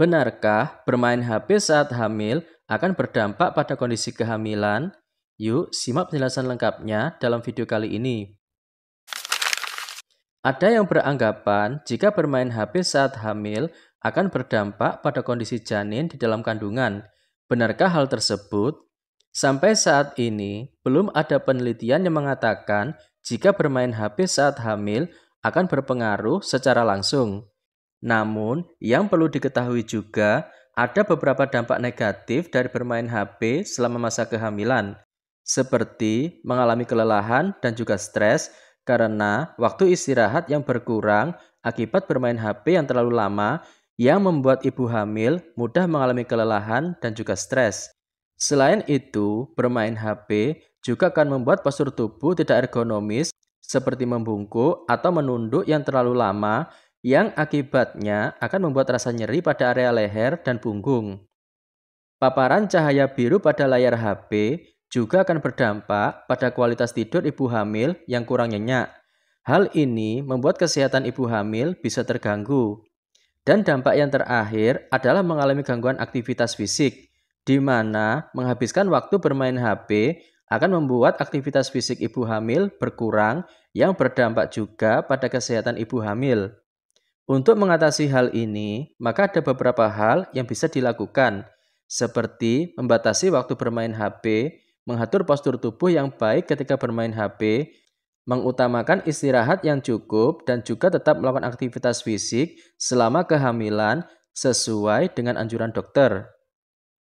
Benarkah bermain HP saat hamil akan berdampak pada kondisi kehamilan? Yuk, simak penjelasan lengkapnya dalam video kali ini. Ada yang beranggapan jika bermain HP saat hamil akan berdampak pada kondisi janin di dalam kandungan. Benarkah hal tersebut? Sampai saat ini, belum ada penelitian yang mengatakan jika bermain HP saat hamil akan berpengaruh secara langsung. Namun, yang perlu diketahui juga ada beberapa dampak negatif dari bermain HP selama masa kehamilan, seperti mengalami kelelahan dan juga stres karena waktu istirahat yang berkurang akibat bermain HP yang terlalu lama yang membuat ibu hamil mudah mengalami kelelahan dan juga stres. Selain itu, bermain HP juga akan membuat postur tubuh tidak ergonomis seperti membungkuk atau menunduk yang terlalu lama yang akibatnya akan membuat rasa nyeri pada area leher dan punggung. Paparan cahaya biru pada layar HP juga akan berdampak pada kualitas tidur ibu hamil yang kurang nyenyak. Hal ini membuat kesehatan ibu hamil bisa terganggu. Dan dampak yang terakhir adalah mengalami gangguan aktivitas fisik, di mana menghabiskan waktu bermain HP akan membuat aktivitas fisik ibu hamil berkurang yang berdampak juga pada kesehatan ibu hamil. Untuk mengatasi hal ini, maka ada beberapa hal yang bisa dilakukan, seperti membatasi waktu bermain HP, mengatur postur tubuh yang baik ketika bermain HP, mengutamakan istirahat yang cukup, dan juga tetap melakukan aktivitas fisik selama kehamilan sesuai dengan anjuran dokter.